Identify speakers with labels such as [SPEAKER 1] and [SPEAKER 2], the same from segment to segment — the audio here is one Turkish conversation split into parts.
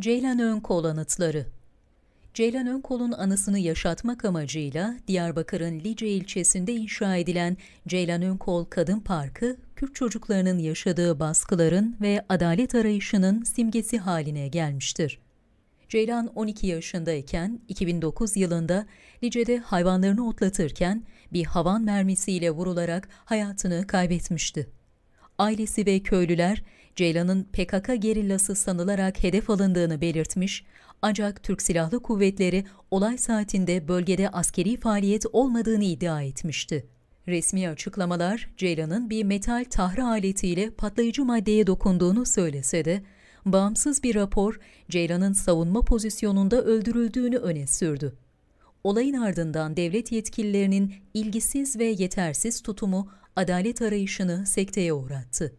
[SPEAKER 1] Ceylan Önkol Anıtları Ceylan Önkol'un anısını yaşatmak amacıyla Diyarbakır'ın Lice ilçesinde inşa edilen Ceylan Önkol Kadın Parkı, Kürt çocuklarının yaşadığı baskıların ve adalet arayışının simgesi haline gelmiştir. Ceylan 12 yaşındayken 2009 yılında Lice'de hayvanlarını otlatırken bir havan mermisiyle vurularak hayatını kaybetmişti. Ailesi ve köylüler Ceylan'ın PKK gerillası sanılarak hedef alındığını belirtmiş, ancak Türk Silahlı Kuvvetleri olay saatinde bölgede askeri faaliyet olmadığını iddia etmişti. Resmi açıklamalar Ceylan'ın bir metal tahra aletiyle patlayıcı maddeye dokunduğunu söylese de, bağımsız bir rapor Ceylan'ın savunma pozisyonunda öldürüldüğünü öne sürdü. Olayın ardından devlet yetkililerinin ilgisiz ve yetersiz tutumu adalet arayışını sekteye uğrattı.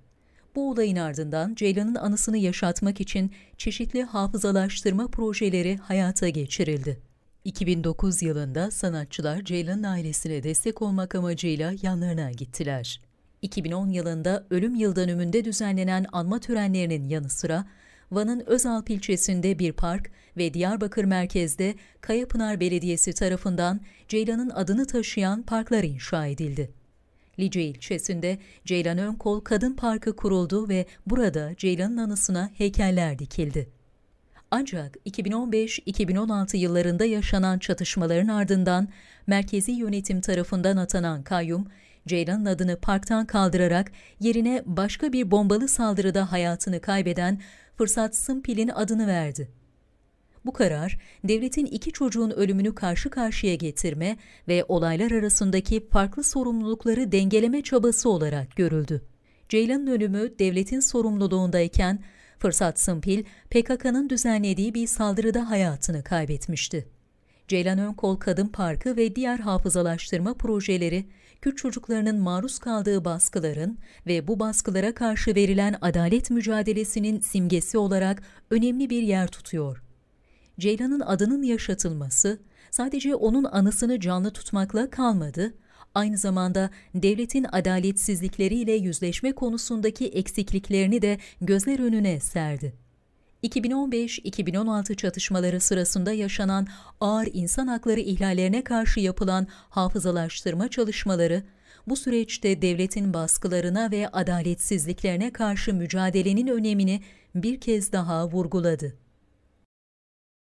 [SPEAKER 1] Bu olayın ardından Ceylan'ın anısını yaşatmak için çeşitli hafızalaştırma projeleri hayata geçirildi. 2009 yılında sanatçılar Ceylan'ın ailesine destek olmak amacıyla yanlarına gittiler. 2010 yılında ölüm yıldönümünde düzenlenen anma törenlerinin yanı sıra Van'ın Özalp ilçesinde bir park ve Diyarbakır merkezde Kayapınar Belediyesi tarafından Ceylan'ın adını taşıyan parklar inşa edildi. Lice ilçesinde Ceylan Önkol Kadın Parkı kuruldu ve burada Ceylan'ın anısına heykeller dikildi. Ancak 2015-2016 yıllarında yaşanan çatışmaların ardından merkezi yönetim tarafından atanan kayyum, Ceylan'ın adını parktan kaldırarak yerine başka bir bombalı saldırıda hayatını kaybeden Fırsat Sımpil'in adını verdi. Bu karar, devletin iki çocuğun ölümünü karşı karşıya getirme ve olaylar arasındaki farklı sorumlulukları dengeleme çabası olarak görüldü. Ceylan'ın ölümü devletin sorumluluğundayken Fırsat Sımpil, PKK'nın düzenlediği bir saldırıda hayatını kaybetmişti. Ceylan Önkol Kadın Parkı ve diğer hafızalaştırma projeleri, Kürt çocuklarının maruz kaldığı baskıların ve bu baskılara karşı verilen adalet mücadelesinin simgesi olarak önemli bir yer tutuyor. Ceylan'ın adının yaşatılması sadece onun anısını canlı tutmakla kalmadı, aynı zamanda devletin adaletsizlikleriyle yüzleşme konusundaki eksikliklerini de gözler önüne serdi. 2015-2016 çatışmaları sırasında yaşanan ağır insan hakları ihlallerine karşı yapılan hafızalaştırma çalışmaları, bu süreçte devletin baskılarına ve adaletsizliklerine karşı mücadelenin önemini bir kez daha vurguladı.